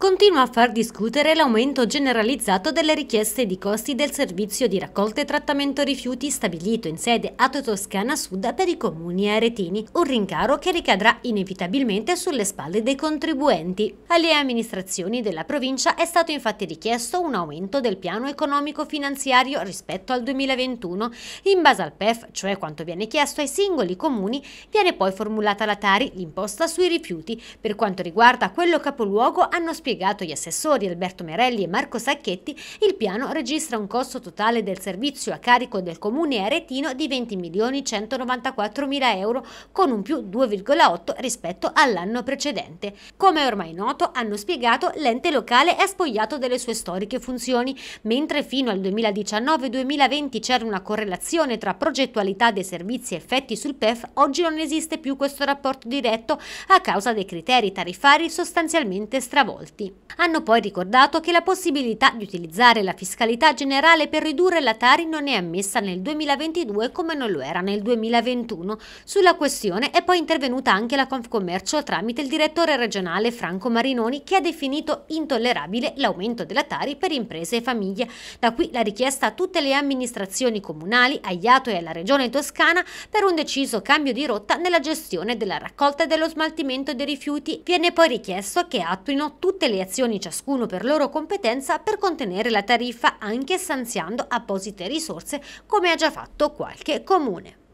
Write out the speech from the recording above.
continua a far discutere l'aumento generalizzato delle richieste di costi del servizio di raccolta e trattamento rifiuti stabilito in sede Ato Toscana Sud per i comuni aretini, un rincaro che ricadrà inevitabilmente sulle spalle dei contribuenti. Alle amministrazioni della provincia è stato infatti richiesto un aumento del piano economico-finanziario rispetto al 2021. In base al PEF, cioè quanto viene chiesto ai singoli comuni, viene poi formulata la Tari, l'imposta sui rifiuti. Per quanto riguarda quello capoluogo, hanno spiegato spiegato gli assessori Alberto Merelli e Marco Sacchetti, il piano registra un costo totale del servizio a carico del comune aretino di 20.194.000 euro, con un più 2,8 rispetto all'anno precedente. Come ormai noto, hanno spiegato, l'ente locale è spogliato delle sue storiche funzioni, mentre fino al 2019-2020 c'era una correlazione tra progettualità dei servizi e effetti sul PEF, oggi non esiste più questo rapporto diretto a causa dei criteri tarifari sostanzialmente stravolti costi. Hanno poi ricordato che la possibilità di utilizzare la fiscalità generale per ridurre la Tari non è ammessa nel 2022 come non lo era nel 2021. Sulla questione è poi intervenuta anche la Confcommercio tramite il direttore regionale Franco Marinoni che ha definito intollerabile l'aumento della Tari per imprese e famiglie. Da qui la richiesta a tutte le amministrazioni comunali, a IATO e alla Regione Toscana per un deciso cambio di rotta nella gestione della raccolta e dello smaltimento dei rifiuti. Viene poi richiesto che attuino tutte le le azioni ciascuno per loro competenza per contenere la tariffa anche stanziando apposite risorse come ha già fatto qualche comune.